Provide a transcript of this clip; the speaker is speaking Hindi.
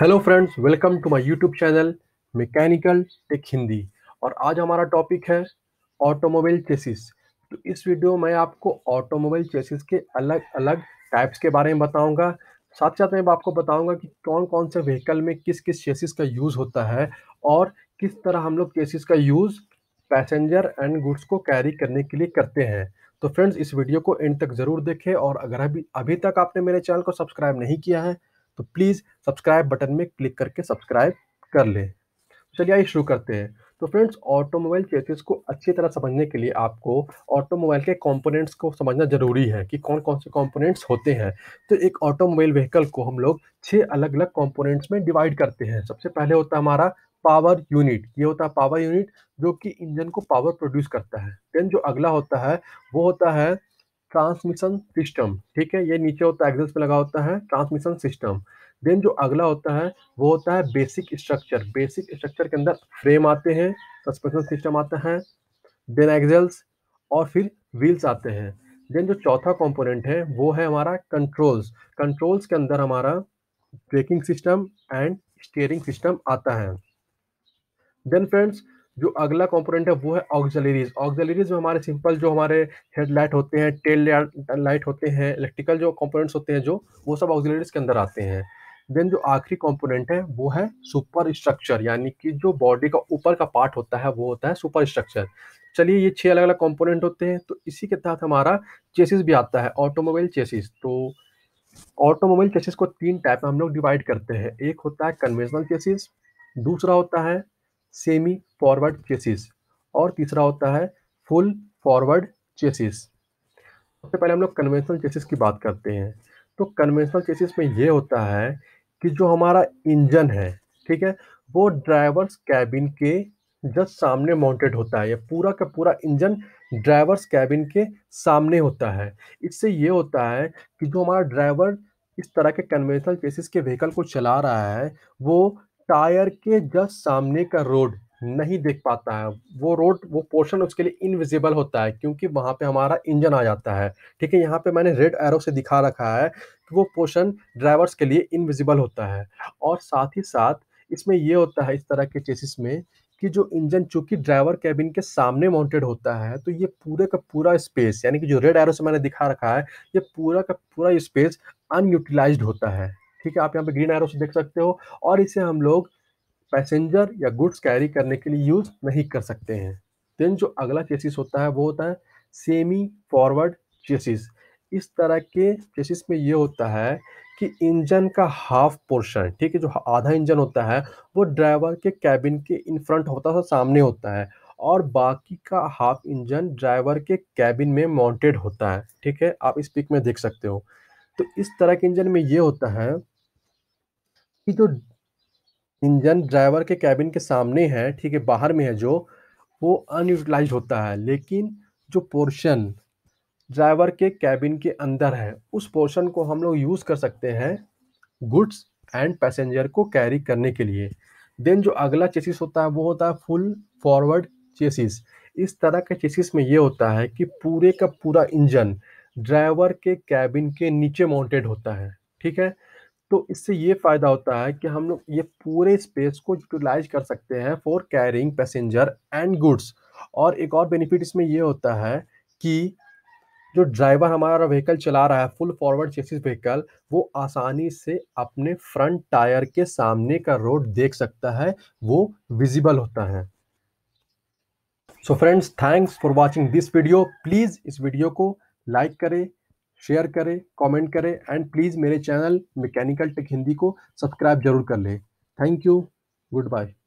hello friends welcome to my YouTube channel mechanical tech Hindi और आज हमारा टॉपिक है ऑटोमोबाइल चेसिस तो इस वीडियो में आपको ऑटोमोबाइल चेसिस के अलग अलग टाइप्स के बारे में बताऊंगा साथ साथ मैं आपको बताऊंगा कि कौन कौन से व्हीकल में किस किस चेसिस का यूज़ होता है और किस तरह हम लोग चेसिस का यूज़ पैसेंजर एंड गुड्स को कैरी करने के लिए करते हैं तो फ्रेंड्स इस वीडियो को एंड तक ज़रूर देखें और अगर अभी अभी तक आपने मेरे चैनल को सब्सक्राइब नहीं किया है तो प्लीज़ सब्सक्राइब बटन में क्लिक करके सब्सक्राइब कर लें चलिए आइए शुरू करते हैं तो फ्रेंड्स ऑटोमोबाइल चेसिस को अच्छी तरह समझने के लिए आपको ऑटोमोबाइल के कंपोनेंट्स को समझना ज़रूरी है कि कौन कौन से कंपोनेंट्स होते हैं तो एक ऑटोमोबाइल व्हीकल को हम लोग छः अलग अलग कंपोनेंट्स में डिवाइड करते हैं सबसे पहले होता है हमारा पावर यूनिट ये होता है पावर यूनिट जो कि इंजन को पावर प्रोड्यूस करता है देन जो अगला होता है वो होता है ट्रांसमिशन सिस्टम ठीक है ये नीचे होता है एग्जस्ट पे लगा होता है ट्रांसमिशन सिस्टम देन जो अगला होता है वो होता है बेसिक स्ट्रक्चर बेसिक स्ट्रक्चर के अंदर फ्रेम आते हैं सस्पेंशन सिस्टम आता है देन एग्जल्स और फिर व्हील्स आते हैं देन जो चौथा कंपोनेंट है वो है हमारा कंट्रोल्स कंट्रोल्स के अंदर हमारा braking system and steering system आता है देन फ्रेंड्स जो अगला कंपोनेंट है वो है ऑक्सिलरीज ऑक्सिलरीज में हमारे सिंपल जो हमारे हेडलाइट होते हैं टेल लाइट होते हैं इलेक्ट्रिकल जो कंपोनेंट्स होते हैं जो वो सब ऑक्सिलरीज के अंदर आते हैं देन जो आखिरी कंपोनेंट है वो है सुपर स्ट्रक्चर यानी कि जो बॉडी का ऊपर का पार्ट होता है वो होता है सुपर स्ट्रक्चर चलिए ये छह अलग अलग कंपोनेंट होते हैं तो इसी के तहत हमारा चेसिस भी आता है ऑटोमोबाइल चेसिस तो ऑटोमोबाइल चेसिस को तीन टाइप में हम लोग डिवाइड करते हैं एक होता है कन्वेंशनल चेसिस दूसरा होता है सेमी फॉरवर्ड चेसिस और तीसरा होता है फुल फॉरवर्ड चेसिस सबसे पहले हम लोग कन्वेंशनल चेसिस की बात करते हैं तो कन्वेंशनल चेसिस में ये होता है कि जो हमारा इंजन है ठीक है वो ड्राइवर्स कैबिन के जस्ट सामने माउंटेड होता है या पूरा का पूरा इंजन ड्राइवर्स कैबिन के सामने होता है इससे ये होता है कि जो हमारा ड्राइवर इस तरह के कन्वेंशनल चेसिस के व्हीकल को चला रहा है वो टायर के जस्ट सामने का रोड नहीं देख पाता है वो रोड वो पोर्शन उसके लिए इनविजिबल होता है क्योंकि वहाँ पे हमारा इंजन आ जाता है ठीक है यहाँ पे मैंने रेड एरो से दिखा रखा है कि वो पोर्शन ड्राइवर्स के लिए इनविजिबल होता है और साथ ही साथ इसमें ये होता है इस तरह के चेसिस में कि जो इंजन चूंकि ड्राइवर कैबिन के सामने माउंटेड होता है तो ये पूरे का पूरा स्पेस यानी कि जो रेड एरो से मैंने दिखा रखा है ये पूरा का पूरा स्पेस अनयूटिलाइज होता है ठीक है आप यहाँ पे ग्रीन एरो से देख सकते हो और इसे हम लोग पैसेंजर या गुड्स कैरी करने के लिए यूज नहीं कर सकते हैं देन जो अगला चेसिस होता है वो होता है सेमी फॉरवर्ड चेसिस इस तरह के चेसिस में ये होता है कि इंजन का हाफ पोर्शन ठीक है जो आधा इंजन होता है वो ड्राइवर के कैबिन के इन फ्रंट होता है सामने होता है और बाकी का हाफ इंजन ड्राइवर के कैबिन में माउंटेड होता है ठीक है आप इस पिक में देख सकते हो तो इस तरह के इंजन में ये होता है कि जो इंजन ड्राइवर के कैबिन के सामने है ठीक है बाहर में है जो वो अनयूटिलाइज होता है लेकिन जो पोर्शन ड्राइवर के कैबिन के अंदर है उस पोर्शन को हम लोग यूज़ कर सकते हैं गुड्स एंड पैसेंजर को कैरी करने के लिए देन जो अगला चेसिस होता है वो होता है फुल फॉरवर्ड चेसिस इस तरह के चेसिस में ये होता है कि पूरे का पूरा इंजन ड्राइवर के कैबिन के नीचे माउंटेड होता है ठीक है तो इससे ये फ़ायदा होता है कि हम लोग ये पूरे स्पेस को यूटिलाइज कर सकते हैं for carrying passenger and goods और एक और बेनिफिट इसमें ये होता है कि जो ड्राइवर हमारा व्हीकल चला रहा है फुल फॉरवर्ड चेसिस व्हीकल वो आसानी से अपने फ्रंट टायर के सामने का रोड देख सकता है वो विजिबल होता है so friends thanks for watching this video please इस वीडियो को लाइक करें शेयर करें कमेंट करें एंड प्लीज़ मेरे चैनल मैकेनिकल टेक हिंदी को सब्सक्राइब जरूर कर लें थैंक यू गुड बाय